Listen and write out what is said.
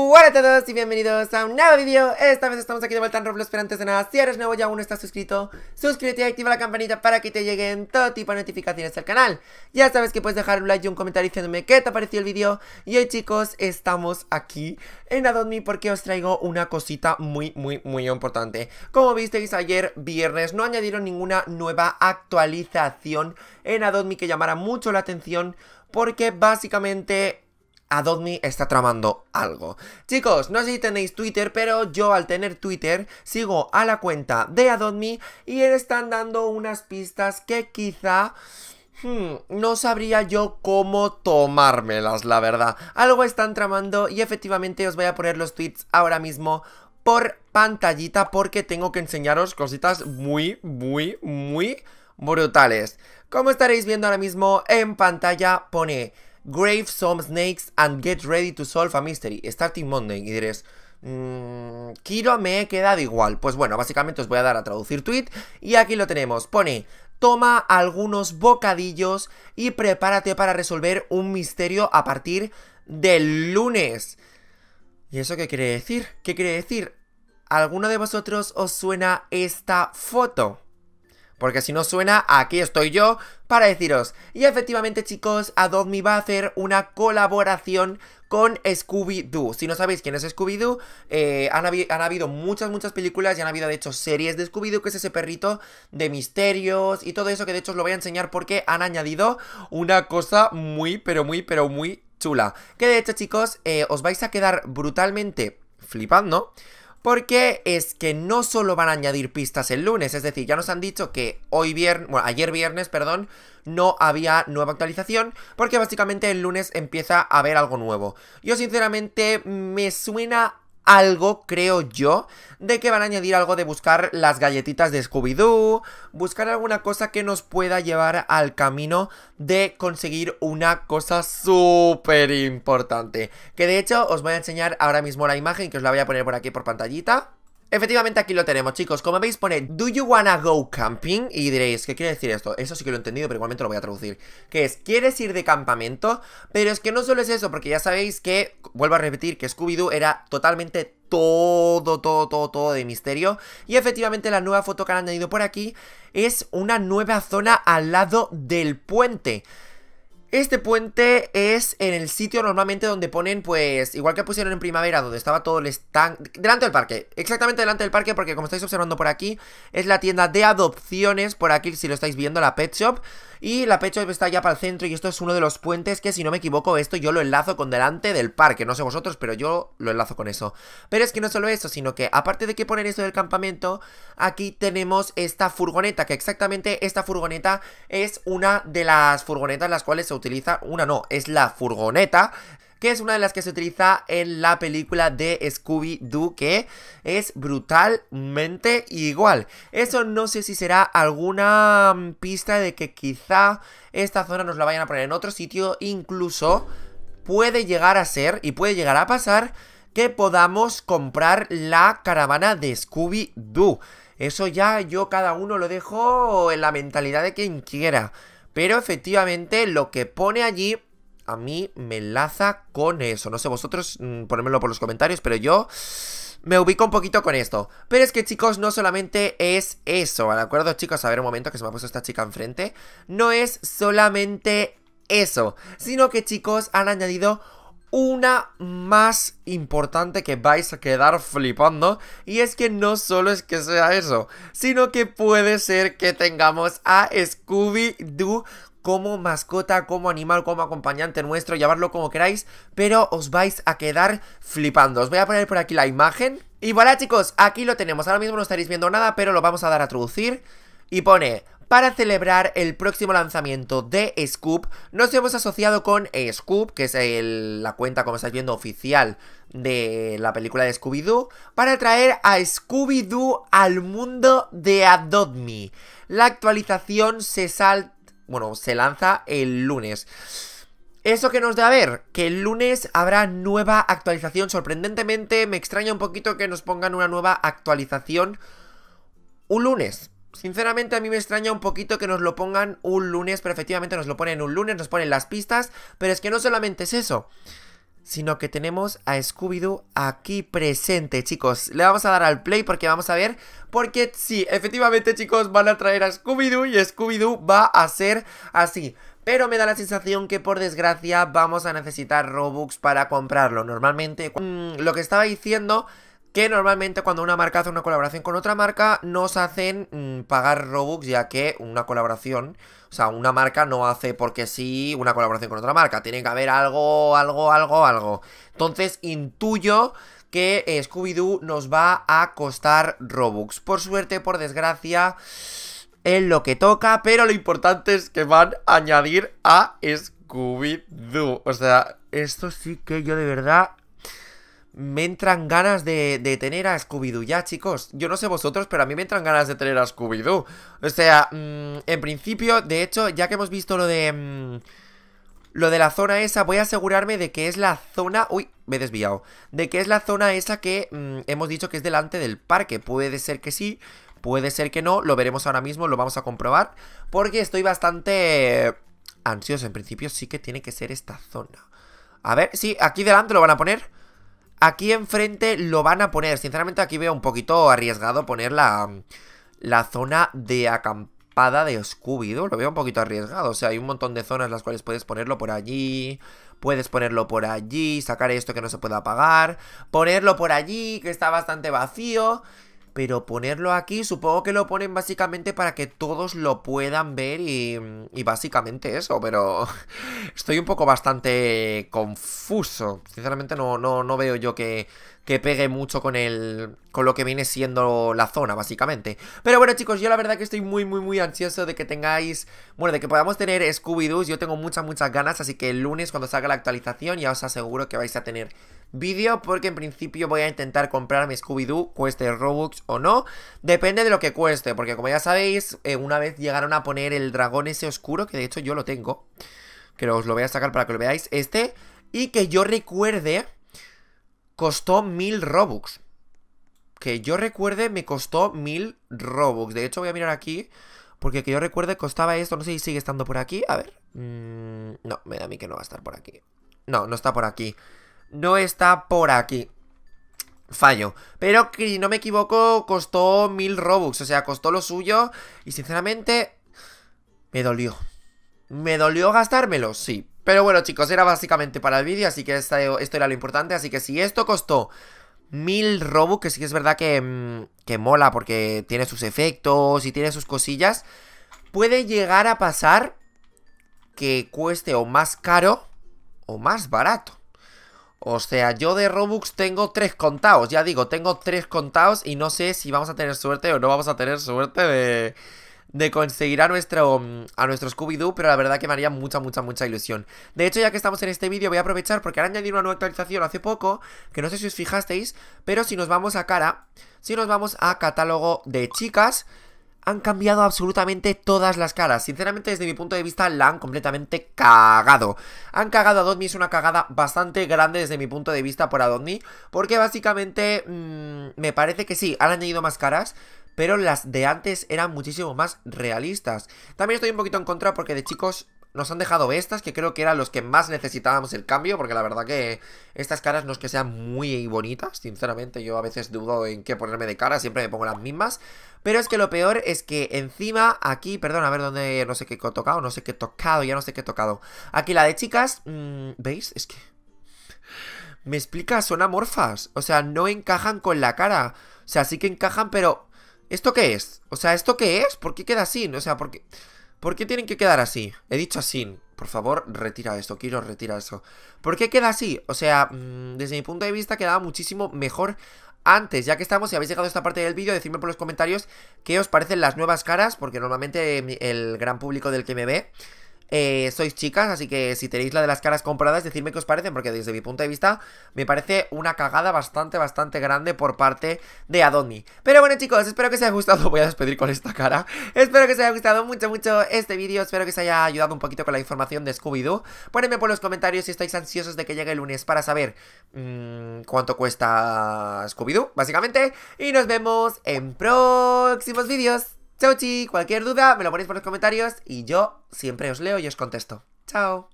Hola a todos y bienvenidos a un nuevo vídeo Esta vez estamos aquí de vuelta en Roblox Pero antes de nada, si eres nuevo y aún no estás suscrito Suscríbete y activa la campanita para que te lleguen todo tipo de notificaciones al canal Ya sabes que puedes dejar un like y un comentario diciéndome qué te pareció el vídeo Y hoy chicos, estamos aquí en Me porque os traigo una cosita muy muy muy importante Como visteis ayer viernes no añadieron ninguna nueva actualización en Me que llamara mucho la atención porque básicamente Adobe está tramando algo. Chicos, no sé si tenéis Twitter, pero yo al tener Twitter sigo a la cuenta de Adobe y le están dando unas pistas que quizá... Hmm, no sabría yo cómo tomármelas, la verdad. Algo están tramando y efectivamente os voy a poner los tweets ahora mismo por pantallita porque tengo que enseñaros cositas muy, muy, muy brutales. Como estaréis viendo ahora mismo en pantalla pone... Grave some snakes and get ready to solve a mystery. Starting Monday. Y diréis, mmm, Kiro me he quedado igual. Pues bueno, básicamente os voy a dar a traducir tweet. Y aquí lo tenemos. Pone, toma algunos bocadillos y prepárate para resolver un misterio a partir del lunes. ¿Y eso qué quiere decir? ¿Qué quiere decir? ¿Alguno de vosotros os suena esta foto? porque si no suena, aquí estoy yo para deciros. Y efectivamente, chicos, Adobe Me va a hacer una colaboración con Scooby-Doo. Si no sabéis quién es Scooby-Doo, eh, han, habido muchas, muchas películas y han habido, de hecho, series de Scooby-Doo, que es ese perrito de misterios y todo eso, que de hecho os lo voy a enseñar porque han añadido una cosa muy, pero muy, pero muy chula. Que de hecho, chicos, eh, os vais a quedar brutalmente flipando. Porque es que no solo van a añadir pistas el lunes, es decir, ya nos han dicho que hoy viernes, bueno, ayer viernes, perdón, no había nueva actualización, porque básicamente el lunes empieza a haber algo nuevo. Yo sinceramente me suena algo, creo yo, de que van a añadir algo de buscar las galletitas de Scooby-Doo, buscar alguna cosa que nos pueda llevar al camino de conseguir una cosa súper importante. Que de hecho os voy a enseñar ahora mismo la imagen, que os la voy a poner por aquí por pantallita. Efectivamente aquí lo tenemos, chicos Como veis pone Do you wanna go camping? Y diréis, ¿qué quiere decir esto? Eso sí que lo he entendido, pero igualmente lo voy a traducir Que es, ¿quieres ir de campamento? Pero es que no solo es eso, porque ya sabéis que Vuelvo a repetir que Scooby-Doo era totalmente todo, todo, todo, todo de misterio. Y efectivamente la nueva foto que han añadido por aquí es una nueva zona al lado del puente. Este puente es en el sitio normalmente donde ponen, pues, igual que pusieron en primavera, donde estaba todo el stand... Delante del parque, exactamente delante del parque, porque como estáis observando por aquí, es la tienda de adopciones, por aquí si lo estáis viendo, la Pet Shop. Y la Pet Shop está Allá para el centro y esto es uno de los puentes que, si no me equivoco, esto yo lo enlazo con delante del parque. No sé vosotros, pero yo lo enlazo con eso. Pero es que no solo eso, sino que aparte de que poner esto del campamento, aquí tenemos esta furgoneta, que exactamente esta furgoneta es una de las furgonetas en las cuales se utiliza, una no, es la furgoneta que es una de las que se utiliza en la película de Scooby-Doo, que es brutalmente igual. Eso no sé si será alguna mm, pista de que quizá esta zona nos la vayan a poner en otro sitio, incluso puede llegar a ser y puede llegar a pasar que podamos comprar la caravana de Scooby-Doo. Eso ya yo cada uno lo dejo en la mentalidad de quien quiera. Pero efectivamente lo que pone allí a mí me enlaza con eso. No sé vosotros, mm, ponedmelo por los comentarios, pero yo me ubico un poquito con esto. Pero es que, chicos, no solamente es eso, ¿de acuerdo, chicos? A ver un momento que se me ha puesto esta chica enfrente. No es solamente eso, sino que, chicos, han añadido una más importante que vais a quedar flipando y es que no solo es que sea eso, sino que puede ser que tengamos a Scooby-Doo como mascota, como animal, como acompañante nuestro, llamarlo como queráis, pero os vais a quedar flipando. Os voy a poner por aquí la imagen. Y voilà chicos, aquí lo tenemos, ahora mismo no estaréis viendo nada, pero lo vamos a dar a traducir. Y pone, para celebrar el próximo lanzamiento de Scoop, nos hemos asociado con Scoop, que es la cuenta, como estáis viendo, oficial de la película de Scooby-Doo, para traer a Scooby-Doo al mundo de Adopt Me. La actualización se sal... bueno, se lanza el lunes. Eso que nos da a ver, que el lunes habrá nueva actualización. Sorprendentemente, me extraña un poquito que nos pongan una nueva actualización un lunes. Sinceramente a mí me extraña un poquito que nos lo pongan un lunes, pero efectivamente nos lo ponen un lunes, nos ponen las pistas, pero es que no solamente es eso, sino que tenemos a Scooby-Doo aquí presente, chicos. Le vamos a dar al play porque vamos a ver, porque sí, efectivamente chicos van a traer a Scooby-Doo y Scooby-Doo va a ser así. Pero me da la sensación que por desgracia vamos a necesitar Robux para comprarlo. Normalmente, mm, lo que estaba diciendo que normalmente cuando una marca hace una colaboración con otra marca nos hacen mm, pagar Robux ya que una colaboración, o sea, una marca no hace porque sí una colaboración con otra marca, tiene que haber algo, algo, algo, algo. Entonces intuyo que eh, Scooby-Doo nos va a costar Robux. Por suerte, por desgracia, es lo que toca, pero lo importante es que van a añadir a Scooby-Doo. O sea, esto sí que yo de verdad me entran ganas de, tener a Scooby-Doo ya, chicos. Yo no sé vosotros, pero a mí me entran ganas de tener a Scooby-Doo. O sea, mm, en principio, de hecho, ya que hemos visto lo de... Mm, lo de la zona esa, voy a asegurarme de que es la zona... Uy, me he desviado. De que es la zona esa que mm, hemos dicho que es delante del parque. Puede ser que sí, puede ser que no. Lo veremos ahora mismo, lo vamos a comprobar. Porque estoy bastante ansioso. En principio sí que tiene que ser esta zona. A ver, sí, aquí delante lo van a poner. Aquí enfrente lo van a poner. Sinceramente aquí veo un poquito arriesgado poner la, la zona de acampada de Scooby-Doo. Lo veo un poquito arriesgado. O sea, hay un montón de zonas las cuales puedes ponerlo por allí. Puedes ponerlo por allí. Sacar esto que no se pueda apagar. Ponerlo por allí, que está bastante vacío. Pero ponerlo aquí, supongo que lo ponen básicamente para que todos lo puedan ver y, y básicamente eso, pero estoy un poco bastante confuso. Sinceramente no, no, no veo yo que que pegue mucho con el con lo que viene siendo la zona, básicamente. Pero bueno, chicos, yo la verdad que estoy muy, muy, muy ansioso de que tengáis, bueno, de que podamos tener Scooby-Doo. Yo tengo muchas, muchas ganas, así que el lunes cuando salga la actualización ya os aseguro que vais a tener vídeo porque en principio voy a intentar mi Scooby-Doo, cueste Robux o no. Depende de lo que cueste, porque como ya sabéis, eh, una vez llegaron a poner el dragón ese oscuro, que de hecho yo lo tengo, que os lo voy a sacar para que lo veáis, este... Y que yo recuerde, costó mil Robux. Que yo recuerde, me costó mil Robux. De hecho, voy a mirar aquí. Porque que yo recuerde costaba esto, no sé si sigue estando por aquí, a ver. Mm, no, me da a mí que no va a estar por aquí. No, no está por aquí. No está por aquí. Fallo. Pero que no me equivoco, costó mil Robux, o sea, costó lo suyo. Y sinceramente, me dolió. Me dolió gastármelo, sí. Pero bueno chicos, era básicamente para el vídeo, así que esto era lo importante. Así que si esto costó mil Robux, que sí que es verdad que, mm, que mola porque tiene sus efectos y tiene sus cosillas, puede llegar a pasar que cueste o más caro o más barato. O sea, yo de Robux tengo tres contados, ya digo, tengo tres contados y no sé si vamos a tener suerte o no vamos a tener suerte de de conseguir a nuestro, a nuestro Scooby-Doo, pero la verdad que me haría mucha, mucha, mucha ilusión. De hecho, ya que estamos en este vídeo, voy a aprovechar porque han añadido una nueva actualización hace poco, que no sé si os fijasteis, pero si nos vamos a cara, si nos vamos a catálogo de chicas, han cambiado absolutamente todas las caras. Sinceramente, desde mi punto de vista, la han completamente cagado. Han cagado a es una cagada bastante grande desde mi punto de vista por Adonis, porque básicamente mm, me parece que sí, han añadido más caras, pero las de antes eran muchísimo más realistas. También estoy un poquito en contra porque de chicos nos han dejado estas, que creo que eran los que más necesitábamos el cambio, porque la verdad que estas caras no es que sean muy bonitas, sinceramente yo a veces dudo en qué ponerme de cara, siempre me pongo las mismas, pero es que lo peor es que encima aquí, perdón, a ver dónde, no sé qué he tocado, no sé qué he tocado, ya no sé qué he tocado, aquí la de chicas, mm, ¿veis? Es que... Me explica, son amorfas, o sea, no encajan con la cara, o sea, sí que encajan, pero ¿Esto qué es? O sea, ¿esto qué es? ¿Por qué queda así? O sea, ¿por qué, tienen que quedar así? He dicho así. Por favor, retira esto. Quiero retirar eso. ¿Por qué queda así? O sea, mm, desde mi punto de vista quedaba muchísimo mejor antes, ya que estamos, si habéis llegado a esta parte del vídeo, decidme por los comentarios qué os parecen las nuevas caras, porque normalmente el gran público del que me ve eh, sois chicas, así que si tenéis la de las caras compradas, decidme qué os parecen, porque desde mi punto de vista me parece una cagada bastante, bastante grande por parte de Adonis, Pero bueno chicos, espero que os haya gustado, voy a despedir con esta cara, espero que os haya gustado mucho, mucho este vídeo, espero que os haya ayudado un poquito con la información de Scooby-Doo. Ponedme por los comentarios si estáis ansiosos de que llegue el lunes para saber mm, cuánto cuesta Scooby-Doo, básicamente, y nos vemos en próximos vídeos chi, cualquier duda me lo ponéis por los comentarios y yo siempre os leo y os contesto. Chao.